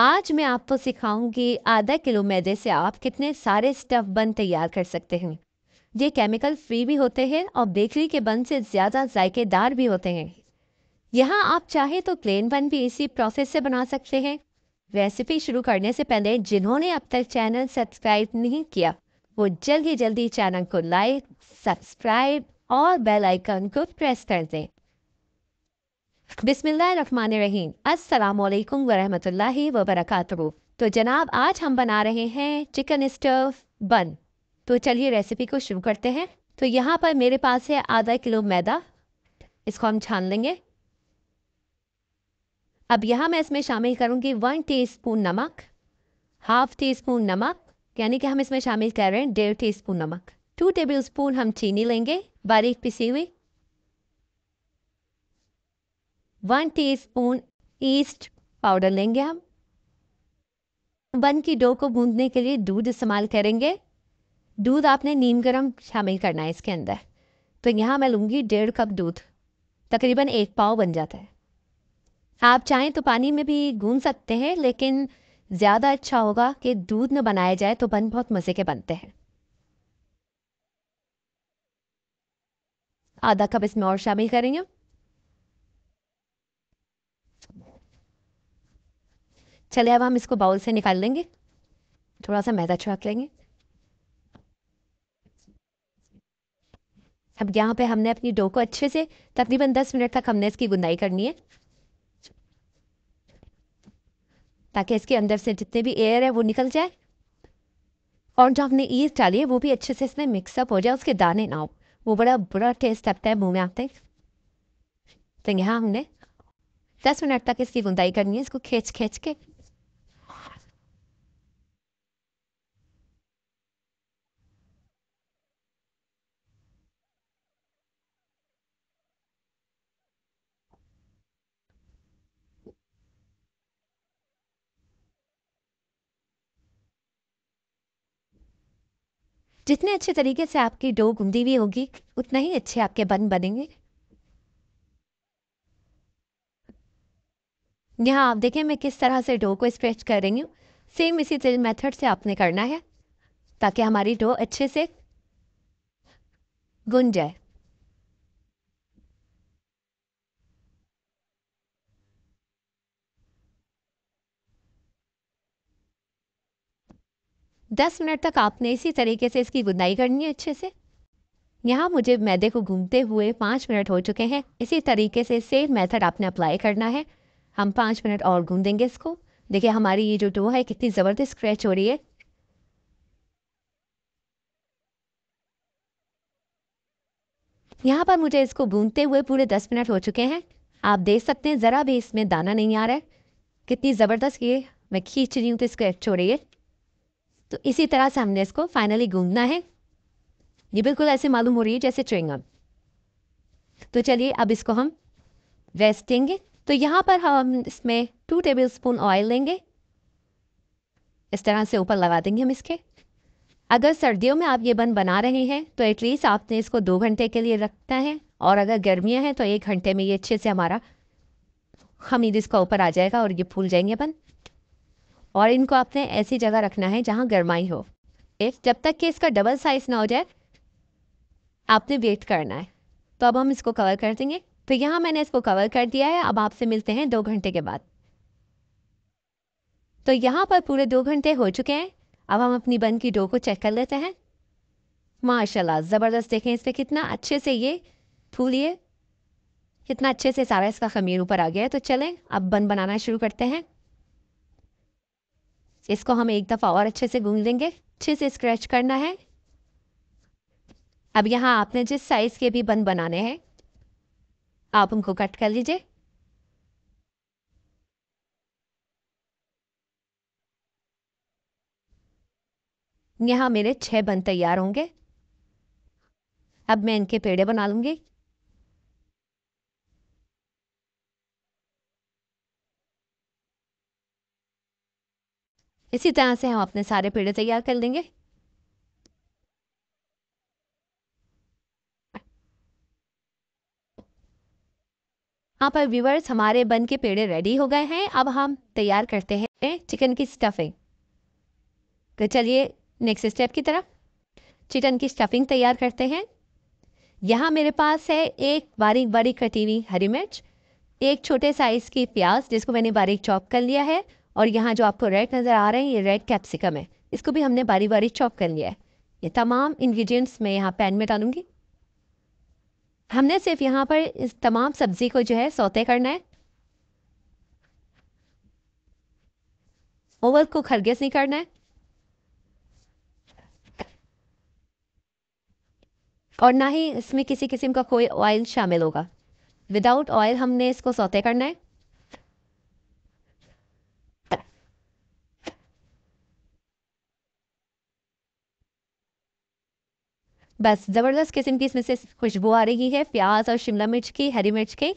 आज मैं आपको सिखाऊंगी आधा किलो मैदे से आप कितने सारे स्टफ बन तैयार कर सकते हैं ये केमिकल फ्री भी होते हैं और बेकरी के बन से ज़्यादा जायकेदार भी होते हैं यहाँ आप चाहे तो प्लेन बन भी इसी प्रोसेस से बना सकते हैं रेसिपी शुरू करने से पहले जिन्होंने अब तक चैनल सब्सक्राइब नहीं किया वो जल्दी जल्दी चैनल को लाइक सब्सक्राइब और बेल आइकन को प्रेस कर दें बिसमीम अल्लाम वरहमतुल्लाहि वबरकातुहू तो जनाब आज हम बना रहे हैं चिकन स्टफ बन तो चलिए रेसिपी को शुरू करते हैं तो यहाँ पर मेरे पास है आधा किलो मैदा इसको हम छान लेंगे अब यहाँ मैं इसमें शामिल करूँगी वन टीस्पून नमक हाफ टी स्पून नमक यानी कि हम इसमें शामिल कर रहे हैं डेढ़ टी स्पून नमक टू टेबल स्पून हम चीनी लेंगे बारीक पिसी हुई वन टीस्पून ईस्ट पाउडर लेंगे हम बन की डो को गूंदने के लिए दूध इस्तेमाल करेंगे दूध आपने नीम गर्म शामिल करना है इसके अंदर तो यहाँ मैं लूँगी डेढ़ कप दूध तकरीबन एक पाव बन जाता है आप चाहें तो पानी में भी गूंद सकते हैं लेकिन ज़्यादा अच्छा होगा कि दूध में बनाया जाए तो बन बहुत मज़े के बनते हैं आधा कप इसमें और शामिल करेंगे चले अब हम इसको बाउल से निकाल लेंगे थोड़ा सा मैदा छाक लेंगे अब यहाँ पे हमने अपनी डो को अच्छे से तकरीबन दस मिनट तक हमने इसकी गुंदाई करनी है ताकि इसके अंदर से जितने भी एयर है वो निकल जाए और जो हमने ईस्ट डाली है वो भी अच्छे से इसमें मिक्सअप हो जाए उसके दाने ना हो वो बड़ा बुरा टेस्ट लगता है मुँह में आते तो यहाँ हमने दस मिनट तक इसकी गुंदाई करनी है इसको खींच खींच के जितने अच्छे तरीके से आपकी डो गुंदी हुई होगी उतना ही अच्छे आपके बन बनेंगे यहाँ आप देखें मैं किस तरह से डो को स्ट्रेच कर रही हूँ सेम इसी तरह मेथड से आपने करना है ताकि हमारी डो अच्छे से गुन जाए दस मिनट तक आपने इसी तरीके से इसकी गुदाई करनी है अच्छे से यहाँ मुझे मैदे को घूमते हुए पाँच मिनट हो चुके हैं इसी तरीके से सेम मेथड आपने अप्लाई करना है हम पाँच मिनट और घूम देंगे इसको देखिए हमारी ये जो डो है कितनी ज़बरदस्त स्क्रैच हो रही है यहाँ पर मुझे इसको भूनते हुए पूरे दस मिनट हो चुके हैं आप देख सकते हैं ज़रा भी इसमें दाना नहीं आ रहा है कितनी ज़बरदस्त ये मैं खींच रही हूँ तो स्क्रैच हो रही है तो इसी तरह से हमने इसको फाइनली गूंदना है ये बिल्कुल ऐसे मालूम हो रही है जैसे च्युइंगम तो चलिए अब इसको हम रेस्ट देंगे तो यहाँ पर हम इसमें टू टेबल स्पून ऑयल लेंगे इस तरह से ऊपर लगा देंगे हम इसके अगर सर्दियों में आप ये बन बना रहे हैं तो एटलीस्ट आपने इसको दो घंटे के लिए रखना है और अगर गर्मियाँ हैं तो एक घंटे में ये अच्छे से हमारा हमीद इसका ऊपर आ जाएगा और ये फूल जाएंगे बन और इनको आपने ऐसी जगह रखना है जहाँ गर्माई हो इफ जब तक कि इसका डबल साइज ना हो जाए आपने वेट करना है तो अब हम इसको कवर कर देंगे तो यहाँ मैंने इसको कवर कर दिया है अब आपसे मिलते हैं दो घंटे के बाद तो यहाँ पर पूरे दो घंटे हो चुके हैं अब हम अपनी बन की डो को चेक कर लेते हैं माशाल्लाह ज़बरदस्त देखें इस पर कितना अच्छे से ये फूलिए कितना अच्छे से सारा इसका खमीर ऊपर आ गया है तो चलें अब बन बनाना शुरू करते हैं इसको हम एक दफ़ा और अच्छे से गूंद लेंगे अच्छे से स्क्रैच करना है अब यहाँ आपने जिस साइज़ के भी बन बनाने हैं आप उनको कट कर लीजिए यहाँ मेरे छह बन तैयार होंगे अब मैं इनके पेड़े बना लूंगी इसी तरह से हम अपने सारे पेड़े तैयार कर लेंगे यहाँ पर व्यूवर्स हमारे बन के पेड़े रेडी हो गए हैं अब हम तैयार करते हैं चिकन की स्टफिंग तो चलिए नेक्स्ट स्टेप की तरफ चिकन की स्टफिंग तैयार करते हैं यहाँ मेरे पास है एक बारीक बारीक कटी हुई हरी मिर्च एक छोटे साइज़ की प्याज जिसको मैंने बारीक चॉप कर लिया है और यहाँ जो आपको रेड नज़र आ रहे हैं ये रेड कैप्सिकम है इसको भी हमने बारी बारी चॉप कर लिया है ये तमाम इन्ग्रीडियंट्स मैं यहाँ पैन में डालूँगी हमने सिर्फ यहाँ पर इस तमाम सब्ज़ी को जो है सौते करना है ओवल को खरगेज नहीं करना है और ना ही इसमें किसी किस्म का कोई ऑयल शामिल होगा विदाउट ऑयल हमने इसको सौते करना है बस ज़बरदस्त किस्म की इसमें से खुशबू आ रही है प्याज और शिमला मिर्च की हरी मिर्च की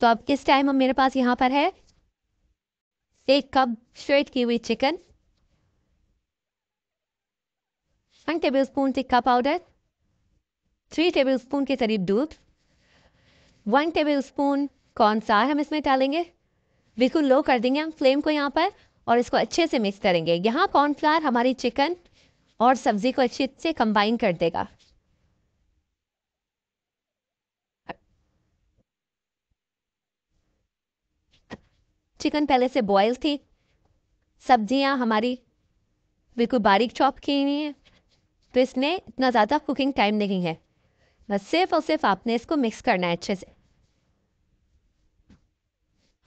तो अब किस टाइम हम मेरे पास यहाँ पर है एक कप श्वेट की हुई chicken one tablespoon tikka powder three tablespoon के करीब दूध वन टेबल स्पून सा हम इसमें डालेंगे बिल्कुल लो कर देंगे हम फ्लेम को यहाँ पर और इसको अच्छे से मिक्स करेंगे यहाँ कॉर्नफ्लावर हमारी चिकन और सब्ज़ी को अच्छे से कंबाइन कर देगा चिकन पहले से बॉयल थी सब्जियां हमारी बिल्कुल बारीक चॉप की हुई हैं तो इसमें इतना ज़्यादा कुकिंग टाइम नहीं है बस सिर्फ और सिर्फ आपने इसको मिक्स करना है अच्छे से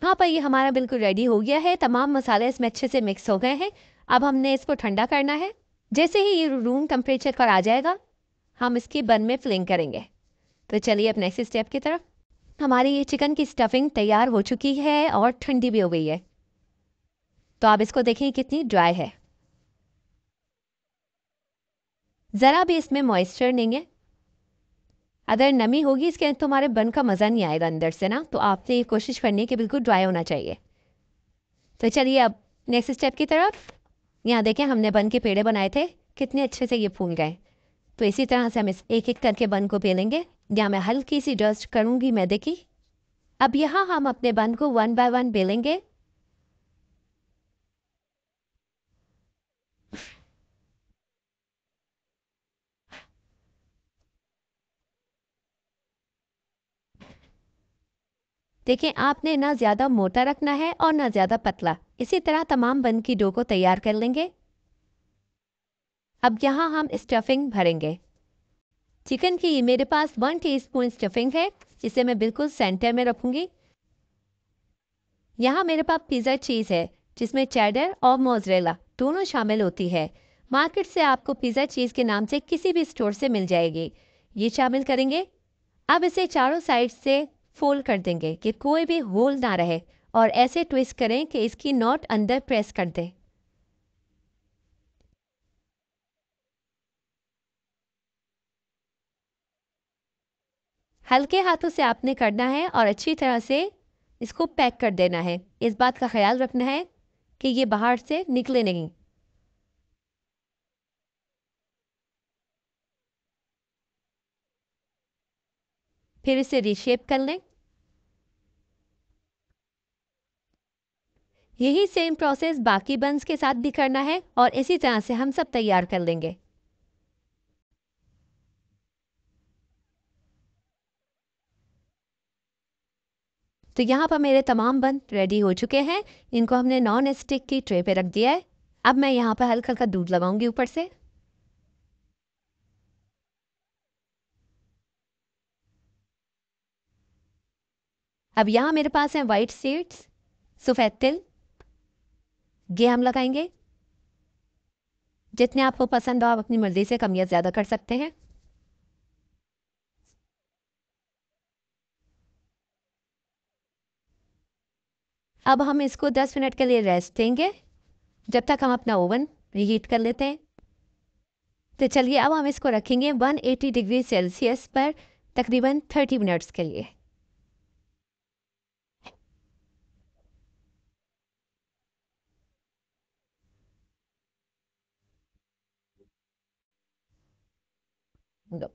हाँ पर ये हमारा बिल्कुल रेडी हो गया है तमाम मसाले इसमें अच्छे से मिक्स हो गए हैं अब हमने इसको ठंडा करना है जैसे ही ये रूम टेम्परेचर पर आ जाएगा हम इसकी बन में फ्लिंग करेंगे तो चलिए अब नेक्स्ट स्टेप की तरफ हमारी ये चिकन की स्टफिंग तैयार हो चुकी है और ठंडी भी हो गई है तो आप इसको देखें कितनी ड्राई है ज़रा भी इसमें मॉइस्चर नहीं है अगर नमी होगी इसके तो हमारे बन का मज़ा नहीं आएगा अंदर से ना तो आपने ये कोशिश करनी है कि बिल्कुल ड्राई होना चाहिए तो चलिए अब नेक्स्ट स्टेप की तरफ यहाँ देखें हमने बन के पेड़े बनाए थे कितने अच्छे से ये फूल गए तो इसी तरह से हम इस एक एक करके बन को पेलेंगे या मैं हल्की सी डस्ट करूंगी मैं देखी अब यहां हम अपने बन को वन बाय वन बेलेंगे देखें आपने ना ज़्यादा मोटा रखना है और ना ज़्यादा पतला इसी तरह तमाम बन की डो को तैयार कर लेंगे अब यहां हम स्टफिंग भरेंगे चिकन की मेरे पास वन टीस्पून स्टफिंग है जिसे मैं बिल्कुल सेंटर में रखूंगी यहाँ मेरे पास पिज़्ज़ा चीज़ है जिसमें चैडर और मोजरेला दोनों शामिल होती है मार्केट से आपको पिज़्ज़ा चीज़ के नाम से किसी भी स्टोर से मिल जाएगी ये शामिल करेंगे अब इसे चारों साइड से फोल्ड कर देंगे कि कोई भी होल ना रहे और ऐसे ट्विस्ट करें कि इसकी नोट अंदर प्रेस कर दें हल्के हाथों से आपने करना है और अच्छी तरह से इसको पैक कर देना है इस बात का ख्याल रखना है कि ये बाहर से निकले नहीं फिर इसे रिशेप कर लें यही सेम प्रोसेस बाकी बंस के साथ भी करना है और इसी तरह से हम सब तैयार कर लेंगे तो यहाँ पर मेरे तमाम बन रेडी हो चुके हैं इनको हमने नॉन स्टिक की ट्रे पे रख दिया है अब मैं यहाँ पर हल्का हल्का दूध लगाऊंगी ऊपर से अब यहाँ मेरे पास हैं वाइट सीड्स सफ़ेद तिल ये हम लगाएंगे जितने आपको पसंद हो आप अपनी मर्ज़ी से कम या ज़्यादा कर सकते हैं अब हम इसको 10 मिनट के लिए रेस्ट देंगे जब तक हम अपना ओवन रीहीट कर लेते हैं तो चलिए अब हम इसको रखेंगे 180 डिग्री सेल्सियस पर तकरीबन 30 मिनट्स के लिए दो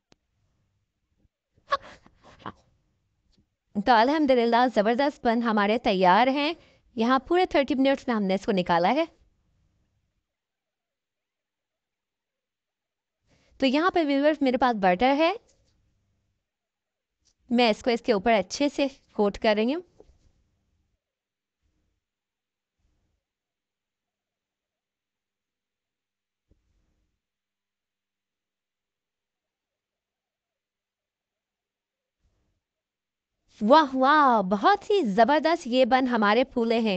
तो अल्हम्दुलिल्लाह ज़बरदस्त बन हमारे तैयार हैं यहाँ पूरे थर्टी मिनट्स में हमने इसको निकाला है तो यहाँ पर व्यूवर्स मेरे पास बटर है मैं इसको इसके ऊपर अच्छे से कोट कर रही हूँ वाह वाह बहुत ही ज़बरदस्त ये बन हमारे फूले हैं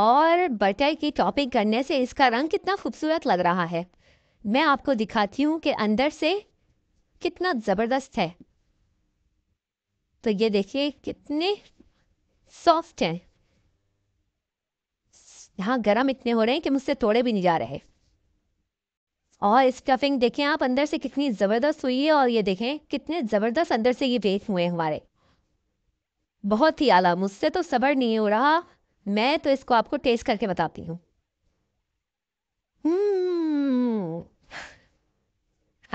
और बटर की टॉपिंग करने से इसका रंग कितना खूबसूरत लग रहा है मैं आपको दिखाती हूँ कि अंदर से कितना ज़बरदस्त है तो ये देखिए कितने सॉफ्ट हैं यहाँ गर्म इतने हो रहे हैं कि मुझसे तोड़े भी नहीं जा रहे और स्टफिंग देखें आप अंदर से कितनी ज़बरदस्त हुई है और ये देखें कितने ज़बरदस्त अंदर से ये बेक हुए हैं हमारे बहुत ही आला मुझसे तो सबर नहीं हो रहा मैं तो इसको आपको टेस्ट करके बताती हूँ हम्म।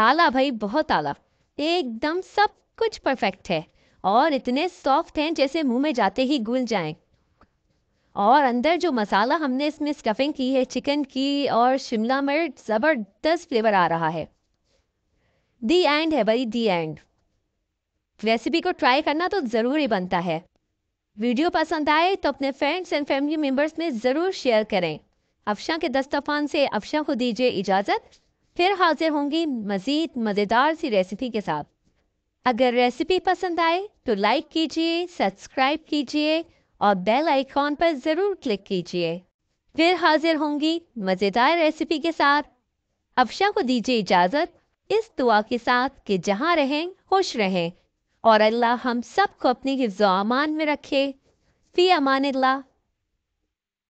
आला भाई बहुत आला एकदम सब कुछ परफेक्ट है और इतने सॉफ्ट हैं जैसे मुंह में जाते ही घुल जाएं और अंदर जो मसाला हमने इसमें स्टफिंग की है चिकन की और शिमला मिर्च ज़बरदस्त फ्लेवर आ रहा है दी एंड है भाई दी एंड रेसिपी को ट्राई करना तो जरूरी बनता है वीडियो पसंद आए तो अपने फ्रेंड्स एंड फैमिली मेम्बर्स में ज़रूर शेयर करें अफशा के दस्तफान से अफशा को दीजिए इजाज़त फिर हाजिर होंगी मज़ीद मज़ेदार सी रेसिपी के साथ अगर रेसिपी पसंद आए तो लाइक कीजिए सब्सक्राइब कीजिए और बेल आइकॉन पर ज़रूर क्लिक कीजिए फिर हाजिर होंगी मज़ेदार रेसिपी के साथ अफशा को दीजिए इजाज़त इस दुआ के साथ कि जहाँ रहें खुश रहें और अल्लाह हम सबको अपनी हिफ्ज़ो अमान में रखे फ़ी अमान ला